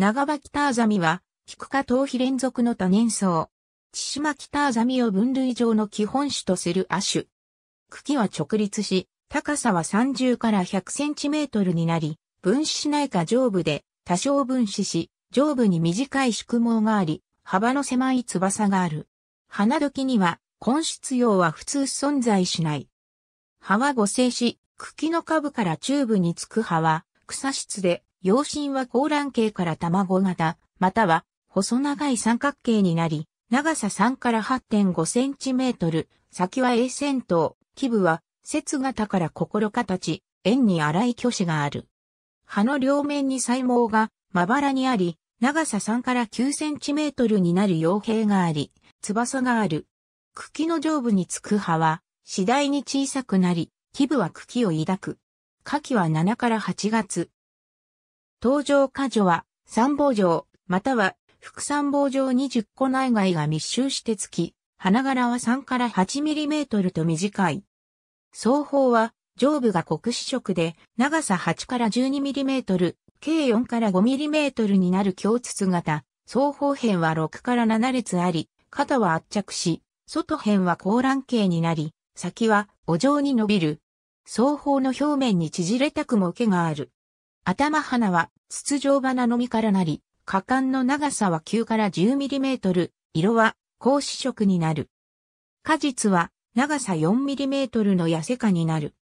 長場北あザミは、菊花科頭皮連続の多年草。千島北あザミを分類上の基本種とする亜種。茎は直立し、高さは30から100センチメートルになり、分子しないか上部で多少分子し、上部に短い縮毛があり、幅の狭い翼がある。花時には、根質葉は普通存在しない。葉は五生し、茎の下部から中部につく葉は、草質で、養親は高卵形から卵型、または細長い三角形になり、長さ3から8.5センチメートル、先は A 線頭、基部は節型から心形、円に荒い巨子がある。葉の両面に細毛がまばらにあり、長さ3から9センチメートルになる傭兵があり、翼がある。茎の上部につく葉は、次第に小さくなり、基部は茎を抱く。夏季は7から8月、登場下女は、参謀城、または、副参謀城20個内外が密集してつき、花柄は3から8ミリメートルと短い。双方は、上部が黒子色で、長さ8から12ミリメートル、計4から5ミリメートルになる胸筒型、双方辺は6から7列あり、肩は圧着し、外辺は高卵形になり、先はお状に伸びる。双方の表面に縮れたくも毛がある。頭花は筒状花のみからなり、果敢の長さは9から1 0トル。色は格子色になる。果実は長さ4トルの痩せ果になる。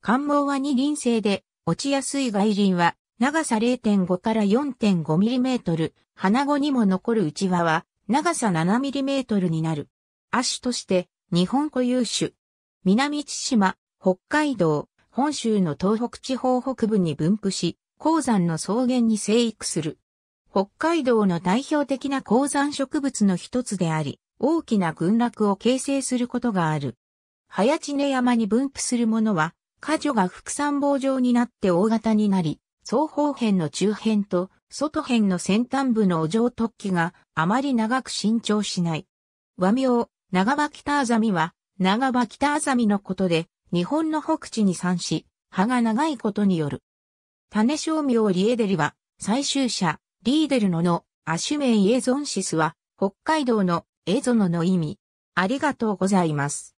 関毛は二輪性で、落ちやすい外輪は長さ0.5から4.5トル。花後にも残る内輪は長さ7トルになる。亜種として日本固有種。南千島、北海道、本州の東北地方北部に分布し、鉱山の草原に生育する。北海道の代表的な鉱山植物の一つであり、大きな群落を形成することがある。早知根山に分布するものは、果樹が副参謀状になって大型になり、双方辺の中辺と外辺の先端部のお状突起があまり長く伸長しない。和名、長場北アザミは、長場北アザミのことで、日本の北地に産し、葉が長いことによる。種商名リエデリは、最終者、リーデルノの、アシュメイエゾンシスは、北海道のエゾノの意味。ありがとうございます。